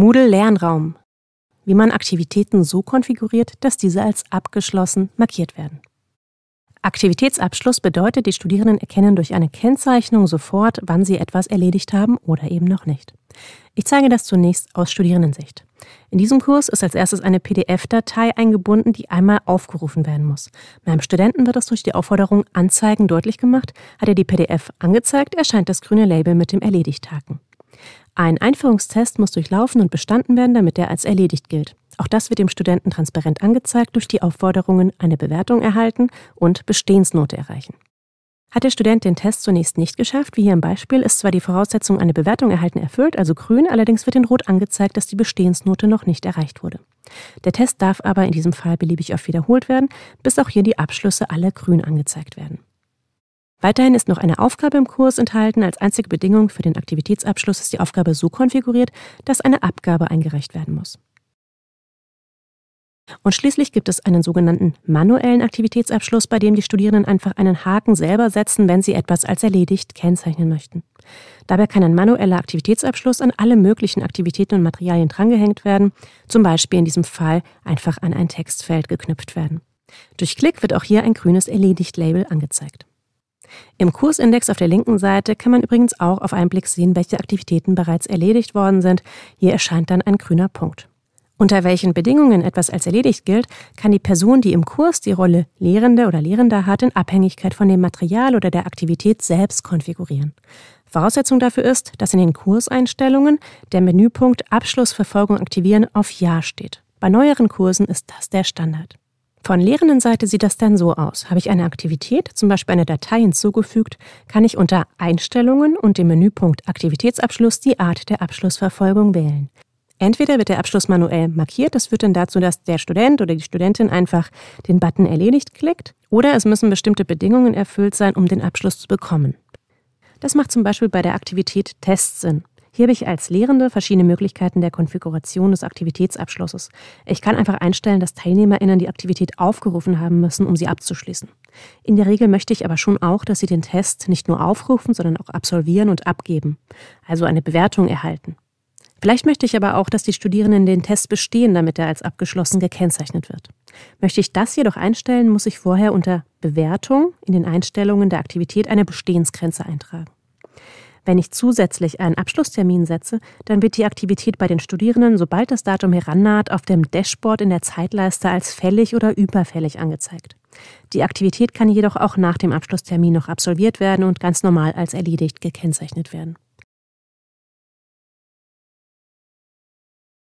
Moodle Lernraum. Wie man Aktivitäten so konfiguriert, dass diese als abgeschlossen markiert werden. Aktivitätsabschluss bedeutet, die Studierenden erkennen durch eine Kennzeichnung sofort, wann sie etwas erledigt haben oder eben noch nicht. Ich zeige das zunächst aus Studierendensicht. In diesem Kurs ist als erstes eine PDF-Datei eingebunden, die einmal aufgerufen werden muss. Meinem Studenten wird das durch die Aufforderung Anzeigen deutlich gemacht. Hat er die PDF angezeigt, erscheint das grüne Label mit dem Erledigt-Haken. Ein Einführungstest muss durchlaufen und bestanden werden, damit er als erledigt gilt. Auch das wird dem Studenten transparent angezeigt durch die Aufforderungen, eine Bewertung erhalten und Bestehensnote erreichen. Hat der Student den Test zunächst nicht geschafft, wie hier im Beispiel, ist zwar die Voraussetzung, eine Bewertung erhalten, erfüllt, also grün, allerdings wird in rot angezeigt, dass die Bestehensnote noch nicht erreicht wurde. Der Test darf aber in diesem Fall beliebig oft wiederholt werden, bis auch hier die Abschlüsse alle grün angezeigt werden. Weiterhin ist noch eine Aufgabe im Kurs enthalten. Als einzige Bedingung für den Aktivitätsabschluss ist die Aufgabe so konfiguriert, dass eine Abgabe eingereicht werden muss. Und schließlich gibt es einen sogenannten manuellen Aktivitätsabschluss, bei dem die Studierenden einfach einen Haken selber setzen, wenn sie etwas als erledigt kennzeichnen möchten. Dabei kann ein manueller Aktivitätsabschluss an alle möglichen Aktivitäten und Materialien drangehängt werden, zum Beispiel in diesem Fall einfach an ein Textfeld geknüpft werden. Durch Klick wird auch hier ein grünes Erledigt-Label angezeigt. Im Kursindex auf der linken Seite kann man übrigens auch auf einen Blick sehen, welche Aktivitäten bereits erledigt worden sind. Hier erscheint dann ein grüner Punkt. Unter welchen Bedingungen etwas als erledigt gilt, kann die Person, die im Kurs die Rolle Lehrende oder Lehrender hat, in Abhängigkeit von dem Material oder der Aktivität selbst konfigurieren. Voraussetzung dafür ist, dass in den Kurseinstellungen der Menüpunkt Abschlussverfolgung Aktivieren auf Ja steht. Bei neueren Kursen ist das der Standard. Von Lehrendenseite sieht das dann so aus. Habe ich eine Aktivität, zum Beispiel eine Datei hinzugefügt, kann ich unter Einstellungen und dem Menüpunkt Aktivitätsabschluss die Art der Abschlussverfolgung wählen. Entweder wird der Abschluss manuell markiert, das führt dann dazu, dass der Student oder die Studentin einfach den Button erledigt klickt, oder es müssen bestimmte Bedingungen erfüllt sein, um den Abschluss zu bekommen. Das macht zum Beispiel bei der Aktivität Tests Sinn. Hier habe ich als Lehrende verschiedene Möglichkeiten der Konfiguration des Aktivitätsabschlusses. Ich kann einfach einstellen, dass TeilnehmerInnen die Aktivität aufgerufen haben müssen, um sie abzuschließen. In der Regel möchte ich aber schon auch, dass sie den Test nicht nur aufrufen, sondern auch absolvieren und abgeben, also eine Bewertung erhalten. Vielleicht möchte ich aber auch, dass die Studierenden den Test bestehen, damit er als abgeschlossen gekennzeichnet wird. Möchte ich das jedoch einstellen, muss ich vorher unter Bewertung in den Einstellungen der Aktivität eine Bestehensgrenze eintragen. Wenn ich zusätzlich einen Abschlusstermin setze, dann wird die Aktivität bei den Studierenden, sobald das Datum herannaht, auf dem Dashboard in der Zeitleiste als fällig oder überfällig angezeigt. Die Aktivität kann jedoch auch nach dem Abschlusstermin noch absolviert werden und ganz normal als erledigt gekennzeichnet werden.